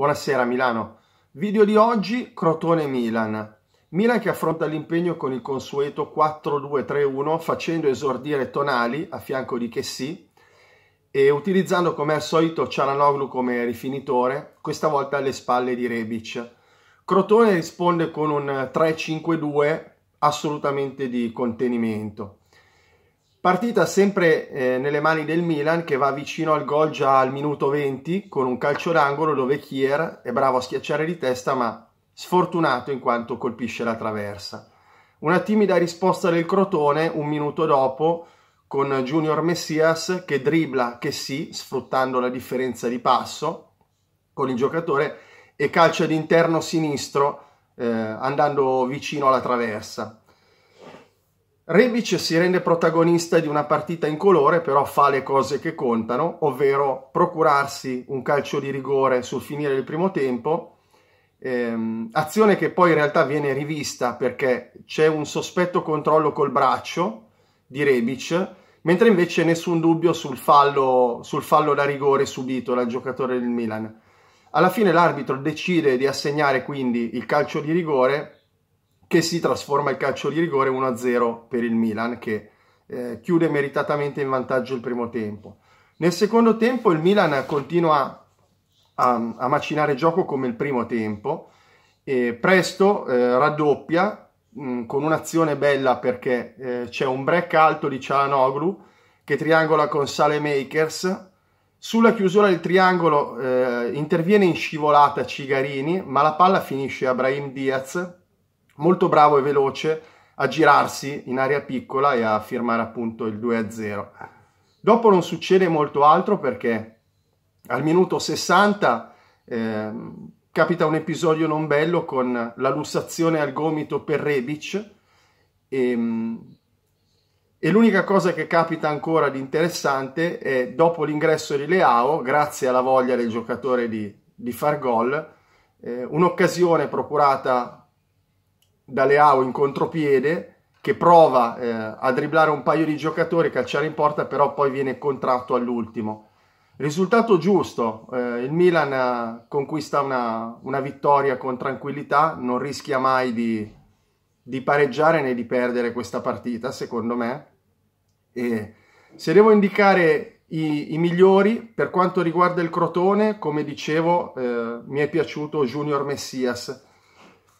Buonasera Milano. Video di oggi Crotone-Milan. Milan che affronta l'impegno con il consueto 4-2-3-1 facendo esordire Tonali a fianco di Chessy e utilizzando come al solito Cialanoglu come rifinitore, questa volta alle spalle di Rebic. Crotone risponde con un 3-5-2 assolutamente di contenimento. Partita sempre eh, nelle mani del Milan che va vicino al gol già al minuto 20 con un calcio d'angolo dove Kier è bravo a schiacciare di testa ma sfortunato in quanto colpisce la traversa. Una timida risposta del Crotone un minuto dopo con Junior Messias che dribla che sì, sfruttando la differenza di passo con il giocatore e calcia d'interno sinistro eh, andando vicino alla traversa. Rebic si rende protagonista di una partita in colore, però fa le cose che contano, ovvero procurarsi un calcio di rigore sul finire del primo tempo, ehm, azione che poi in realtà viene rivista perché c'è un sospetto controllo col braccio di Rebic, mentre invece nessun dubbio sul fallo, sul fallo da rigore subito dal giocatore del Milan. Alla fine l'arbitro decide di assegnare quindi il calcio di rigore che si trasforma il calcio di rigore 1-0 per il Milan che eh, chiude meritatamente in vantaggio il primo tempo. Nel secondo tempo il Milan continua a, a macinare gioco come il primo tempo e presto eh, raddoppia mh, mm, con un'azione bella perché eh, c'è un break alto di Cialanoglu che triangola con Sale Makers. Sulla chiusura del triangolo eh, interviene in scivolata Cigarini, ma la palla finisce a Brahim Diaz molto bravo e veloce a girarsi in area piccola e a firmare appunto il 2-0. Dopo non succede molto altro perché al minuto 60 eh, capita un episodio non bello con la lussazione al gomito per Rebic e, ehm, e l'unica cosa che capita ancora di interessante è dopo l'ingresso di Leao, grazie alla voglia del giocatore di, di far gol, eh, un'occasione procurata da Leao in contropiede che prova eh, a dribblare un paio di giocatori, calciare in porta, però poi viene contratto all'ultimo. Risultato giusto, eh, il Milan eh, conquista una, una, vittoria con tranquillità, non rischia mai di, di, pareggiare né di perdere questa partita, secondo me. E se devo indicare i, i, migliori, per quanto riguarda il Crotone, come dicevo, eh, mi è piaciuto Junior Messias,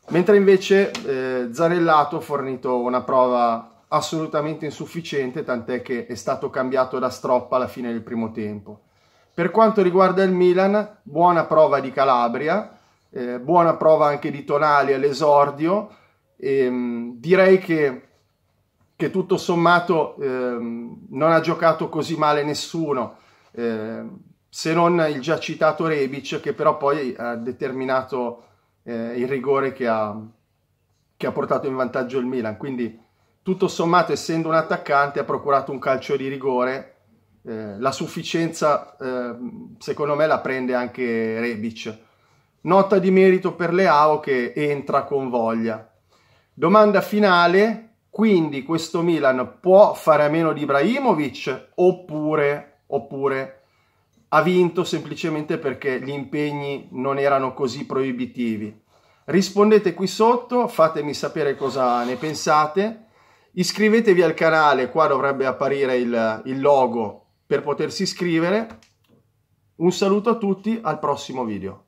Mentre invece eh, Zanellato ha fornito una prova assolutamente insufficiente, tant'è che è stato cambiato da Stroppa alla fine del primo tempo. Per quanto riguarda il Milan, buona prova di Calabria, eh, buona prova anche di Tonali all'esordio. Ehm, direi che, che, tutto sommato ehm, non ha giocato così male nessuno, ehm, se non il già citato Rebic, che però poi ha determinato eh, il rigore che ha, che ha portato in vantaggio il Milan. Quindi tutto sommato, essendo un attaccante, ha procurato un calcio di rigore. Eh, la sufficienza, eh, secondo me, la prende anche Rebic. Nota di merito per Leao che entra con voglia. Domanda finale, quindi questo Milan può fare a meno di Ibrahimovic oppure, oppure ha vinto semplicemente perché gli impegni non erano così proibitivi. Rispondete qui sotto, fatemi sapere cosa ne pensate, iscrivetevi al canale, qua dovrebbe apparire il, il logo per potersi iscrivere. Un saluto a tutti, al prossimo video.